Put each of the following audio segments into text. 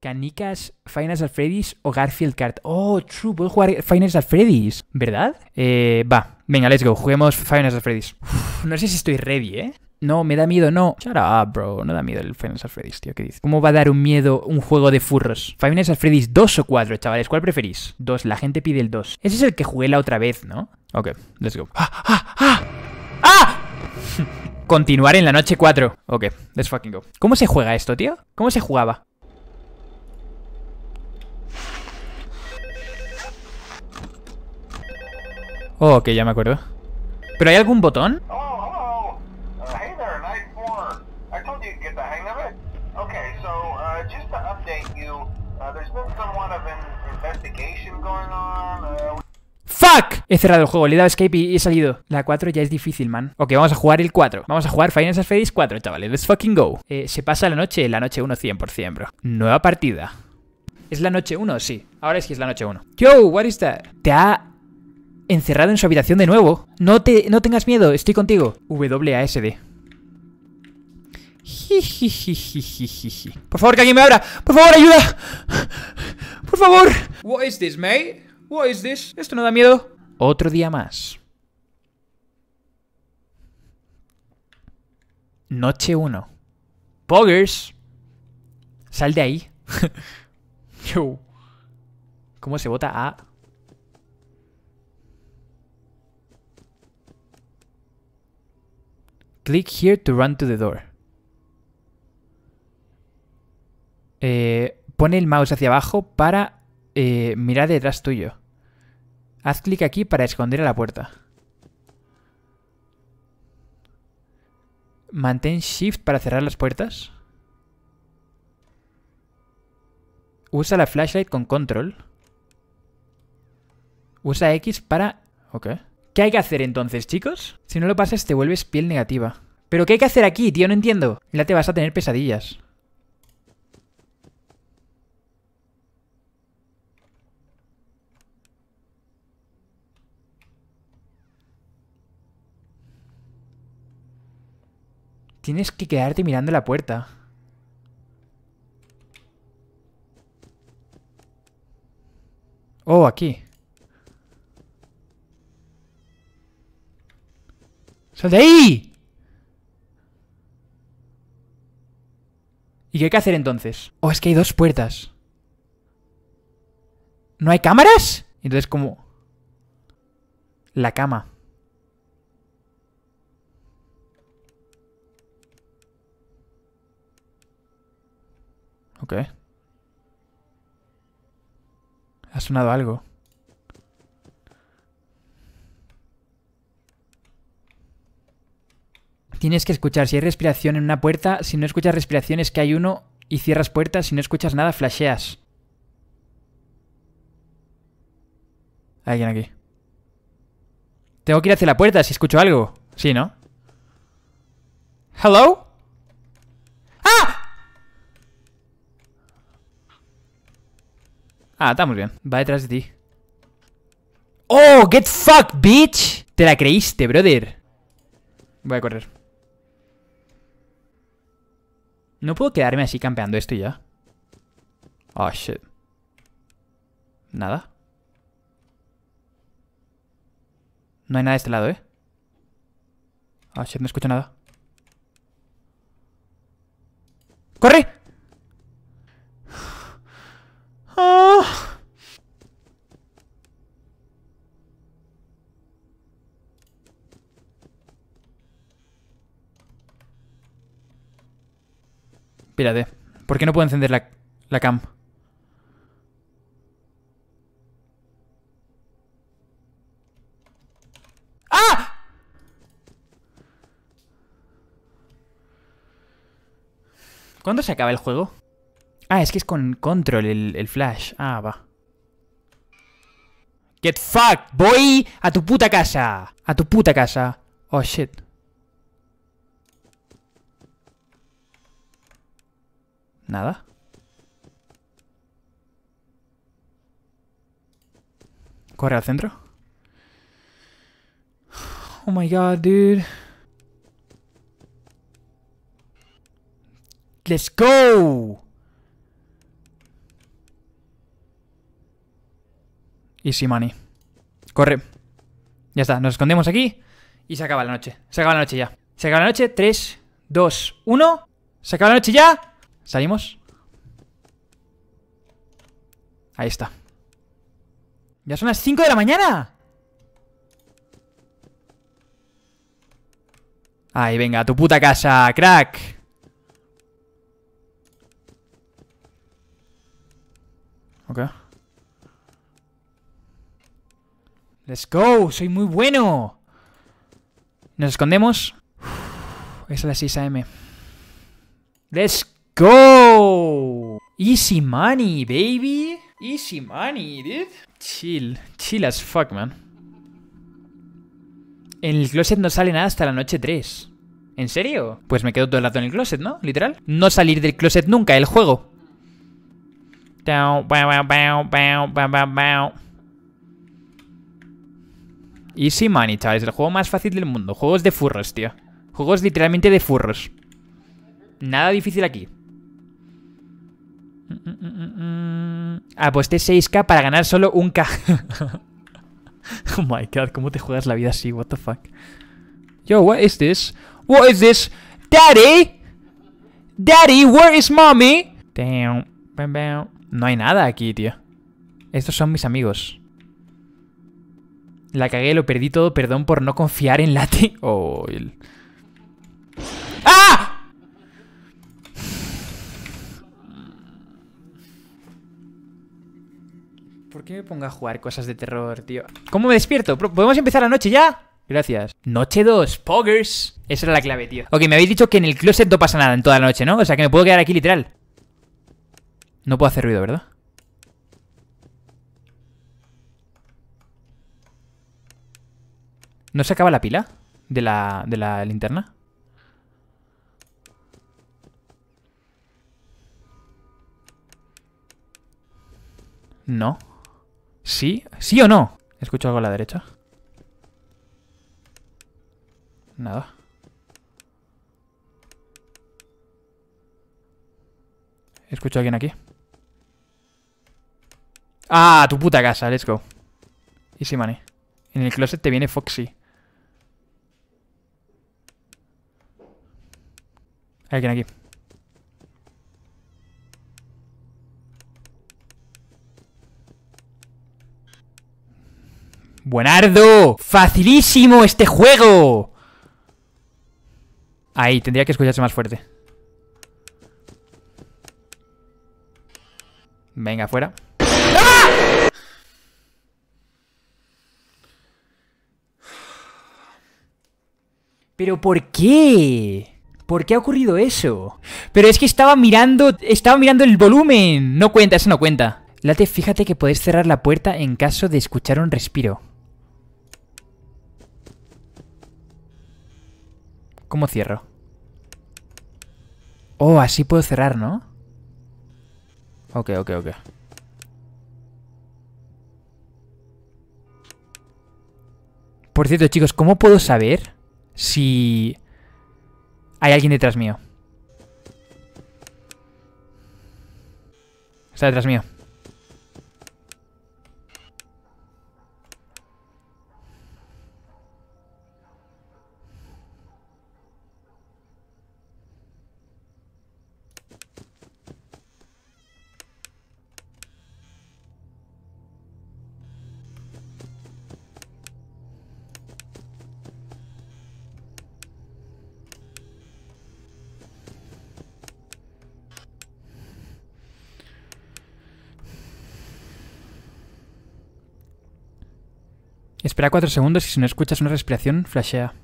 Canicas, Finals of Freddy's o Garfield Kart. Oh, true, puedo jugar Finals Alfredis Freddy's, ¿verdad? Eh, va, venga, let's go, juguemos Finals Alfredis Freddy's. no sé si estoy ready, ¿eh? No, me da miedo, no. Shut up, bro. No da miedo el Final's Alfredis, Freddy's, tío. ¿Qué dices? ¿Cómo va a dar un miedo un juego de furros? Final's Alfredis Freddy's 2 o 4, chavales. ¿Cuál preferís? 2. La gente pide el 2. Ese es el que jugué la otra vez, ¿no? Ok, let's go. ¡Ah, ah, ah! ¡Ah! Continuar en la noche 4. Ok, let's fucking go. ¿Cómo se juega esto, tío? ¿Cómo se jugaba? Oh, ok, ya me acuerdo. ¿Pero hay algún botón? Uh, ¡Fuck! He cerrado el juego, le he dado escape y he salido. La 4 ya es difícil, man. Ok, vamos a jugar el 4. Vamos a jugar Final Fantasy 4, chavales. Let's fucking go. Eh, se pasa la noche, la noche 1 100%, bro. Nueva partida. ¿Es la noche 1? Sí. Ahora sí que es la noche 1. Yo, what is that? Te ha encerrado en su habitación de nuevo. No, te, no tengas miedo, estoy contigo. WASD. Por favor, que alguien me abra. Por favor, ayuda. Por favor. What is this, mate? What is this? Esto no da miedo. Otro día más. Noche 1. Poggers. Sal de ahí. Yo. ¿Cómo se vota a Click here to run to the door. Eh, pone el mouse hacia abajo para eh, mirar detrás tuyo. Haz clic aquí para esconder a la puerta. Mantén Shift para cerrar las puertas. Usa la flashlight con control. Usa X para... Ok. ¿Qué hay que hacer entonces, chicos? Si no lo pasas, te vuelves piel negativa. ¿Pero qué hay que hacer aquí, tío? No entiendo. Ya te vas a tener pesadillas. Tienes que quedarte mirando la puerta. Oh, aquí. de ahí! ¿Y qué hay que hacer entonces? Oh, es que hay dos puertas. ¿No hay cámaras? Entonces, como... La cama. Ok. Ha sonado algo. Tienes que escuchar si hay respiración en una puerta. Si no escuchas respiración es que hay uno y cierras puertas. Si no escuchas nada, flasheas. Hay alguien aquí. Tengo que ir hacia la puerta si escucho algo. Sí, ¿no? ¿Hello? ¡Ah! Ah, estamos bien. Va detrás de ti. ¡Oh! ¡Get fucked, bitch! Te la creíste, brother. Voy a correr. No puedo quedarme así campeando esto y ya. Oh, shit. Nada. No hay nada de este lado, ¿eh? oh, shit, no escucho nada. ¡Corre! ¡Ah! Espérate. ¿Por qué no puedo encender la, la cam? ¡Ah! ¿Cuándo se acaba el juego? Ah, es que es con control el, el flash. Ah, va. Get fucked, boy. A tu puta casa. A tu puta casa. Oh, shit. Nada. Corre al centro. Oh my god, dude. Let's go. Easy money. Corre. Ya está, nos escondemos aquí y se acaba la noche. Se acaba la noche ya. Se acaba la noche. 3, 2, 1. Se acaba la noche ya. ¿Salimos? Ahí está. ¡Ya son las 5 de la mañana! Ay, venga, tu puta casa, crack. Ok. Let's go, soy muy bueno. Nos escondemos. es a las 6 a.m. Let's go! Easy money, baby! Easy money, dude. Chill, chill as fuck, man. En el closet no sale nada hasta la noche 3. ¿En serio? Pues me quedo todo el rato en el closet, ¿no? Literal. No salir del closet nunca, el juego. Easy Money, chavales. El juego más fácil del mundo. Juegos de furros, tío. Juegos literalmente de furros. Nada difícil aquí. Aposté ah, pues este 6k para ganar solo un k oh my god, ¿cómo te juegas la vida así? What the fuck? Yo, what is this? What is this? Daddy! Daddy, where is mommy? No hay nada aquí, tío. Estos son mis amigos. La cagué, lo perdí todo. Perdón por no confiar en Lati. Oh, ¡Ah! ¿Por qué me pongo a jugar cosas de terror, tío? ¿Cómo me despierto? ¿Podemos empezar la noche ya? Gracias. Noche 2, poggers. Esa era la clave, tío. Ok, me habéis dicho que en el closet no pasa nada en toda la noche, ¿no? O sea, que me puedo quedar aquí literal. No puedo hacer ruido, ¿verdad? ¿No se acaba la pila de la, de la linterna? No. ¿Sí? ¿Sí o no? Escucho algo a la derecha. Nada. Escucho a alguien aquí. ¡Ah! Tu puta casa, let's go. Easy money. En el closet te viene Foxy. Hay alguien aquí. Buenardo, facilísimo este juego. Ahí, tendría que escucharse más fuerte. Venga, fuera. ¿Pero por qué? ¿Por qué ha ocurrido eso? Pero es que estaba mirando... Estaba mirando el volumen. No cuenta, eso no cuenta. Late, fíjate que puedes cerrar la puerta en caso de escuchar un respiro. ¿Cómo cierro? Oh, así puedo cerrar, ¿no? Ok, ok, ok. Por cierto, chicos, ¿cómo puedo saber si hay alguien detrás mío? Está detrás mío. Espera cuatro segundos y si no escuchas una respiración, flashea.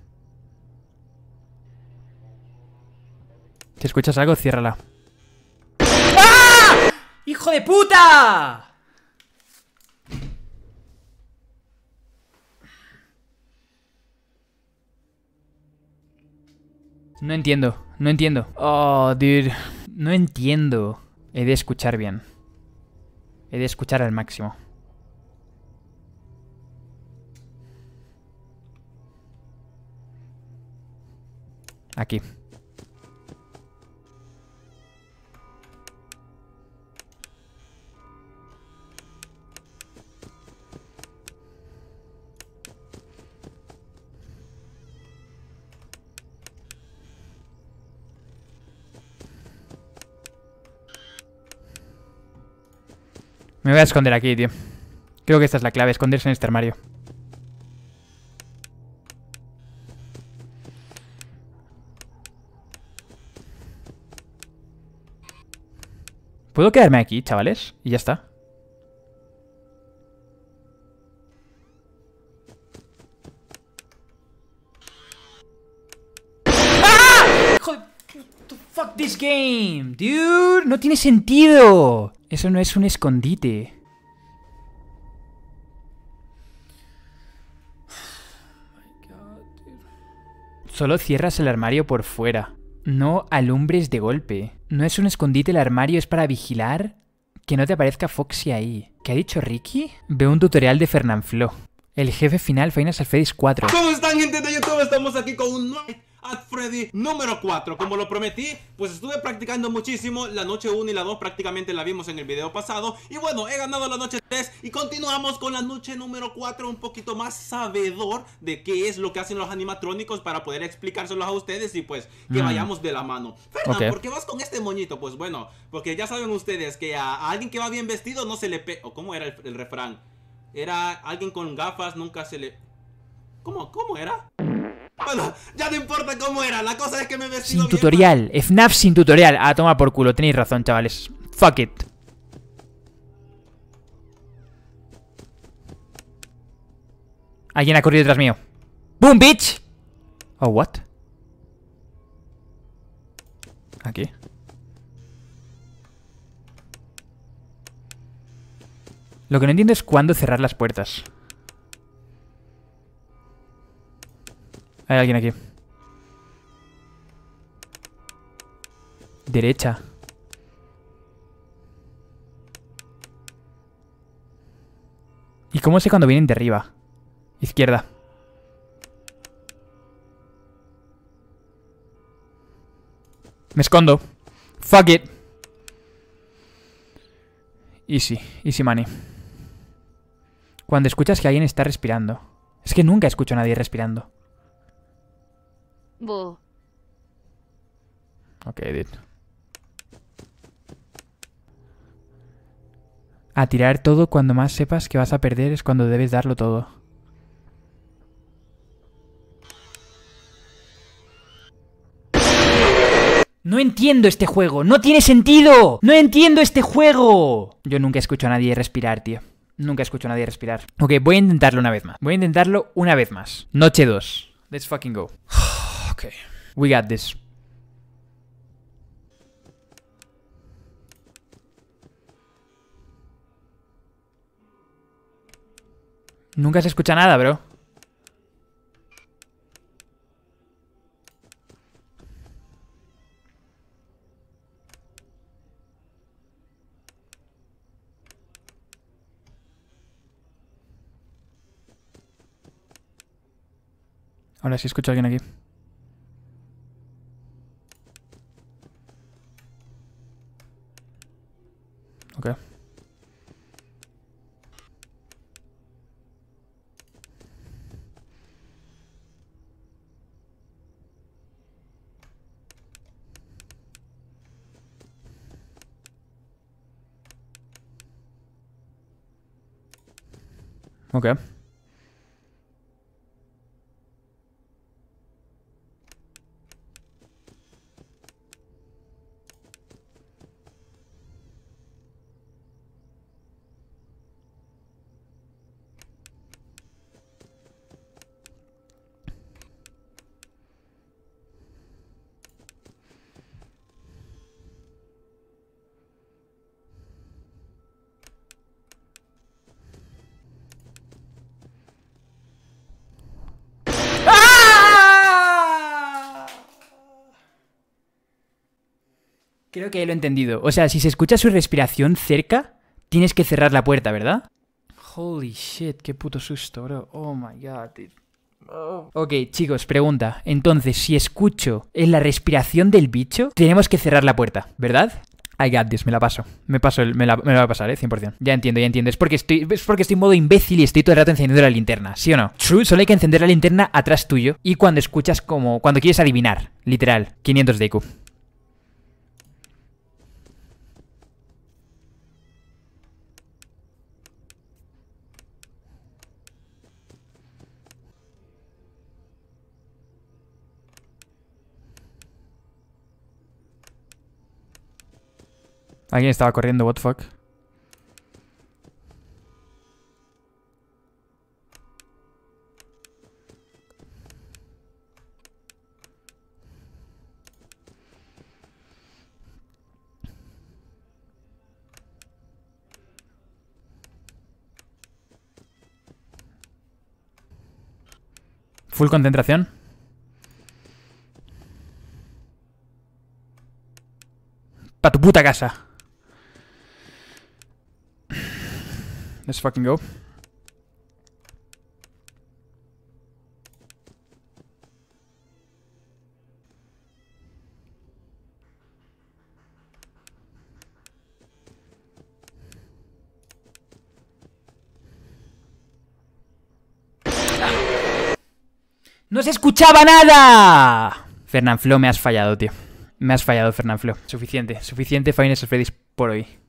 Si escuchas algo, ciérrala. ¡Ah! ¡Hijo de puta! No entiendo, no entiendo. Oh, dude. No entiendo. He de escuchar bien. He de escuchar al máximo. Aquí. Me voy a esconder aquí, tío. Creo que esta es la clave, esconderse en este armario. Puedo quedarme aquí, chavales, y ya está. ¡Ah! fuck this game, dude. No tiene sentido. Eso no es un escondite. Solo cierras el armario por fuera. No alumbres de golpe. No es un escondite, el armario es para vigilar que no te aparezca Foxy ahí. ¿Qué ha dicho Ricky? Veo un tutorial de Flo. El jefe final, Final Fantasy 4. ¿Cómo están, gente de YouTube? Estamos aquí con un at Freddy número 4 Como lo prometí, pues estuve practicando muchísimo La noche 1 y la 2 prácticamente la vimos en el video pasado Y bueno, he ganado la noche 3 Y continuamos con la noche número 4 Un poquito más sabedor de qué es lo que hacen los animatrónicos Para poder explicárselos a ustedes y pues que mm. vayamos de la mano Fernando, ¿por qué vas con este moñito? Pues bueno, porque ya saben ustedes que a, alguien que va bien vestido no se le pe... ¿O cómo era el, el refrán? Era alguien con gafas, nunca se le... ¿Cómo? ¿Cómo era? ya no importa cómo era, la cosa es que me Sin tutorial, FNAF sin tutorial. Ah, toma por culo, tenéis razón, chavales. Fuck it. Alguien ha corrido detrás mío. ¡Boom, bitch! Oh, what? Aquí. Lo que no entiendo es cuándo cerrar las puertas. Hay alguien aquí. Derecha. ¿Y cómo sé cuando vienen de arriba? Izquierda. Me escondo. Fuck it. Easy. Easy money. Cuando escuchas que alguien está respirando. Es que nunca escucho a nadie respirando. Ok, A tirar todo cuando más sepas que vas a perder es cuando debes darlo todo. No entiendo este juego, no tiene sentido. No entiendo este juego. Yo nunca he escucho a nadie respirar, tío. Nunca he escucho a nadie respirar. Ok, voy a intentarlo una vez más. Voy a intentarlo una vez más. Noche 2. Let's fucking go. Okay, we got this. Nunca se escucha nada, bro. Ahora sí escucho a alguien aquí. Okay Creo que lo he entendido. O sea, si se escucha su respiración cerca, tienes que cerrar la puerta, ¿verdad? Holy shit, qué puto susto, bro. Oh my god, dude. Oh. Ok, chicos, pregunta. Entonces, si escucho en la respiración del bicho, tenemos que cerrar la puerta, ¿verdad? I got this, me la paso. Me paso me, la, me va a pasar, ¿eh? 100%. Ya entiendo, ya entiendo. porque, estoy, es porque estoy en modo imbécil y estoy todo el rato encendiendo la linterna, ¿sí o no? True, solo hay que encender la linterna atrás tuyo y cuando escuchas como... cuando quieres adivinar, literal, 500 de IQ. Alguien estaba corriendo, what the fuck. Full concentración. Pa' tu puta casa. Let's fucking go. ¡No se escuchaba nada! Fernanfloo, me has fallado, tío. Me has fallado, Flo. Suficiente, suficiente Final Freddy's por hoy.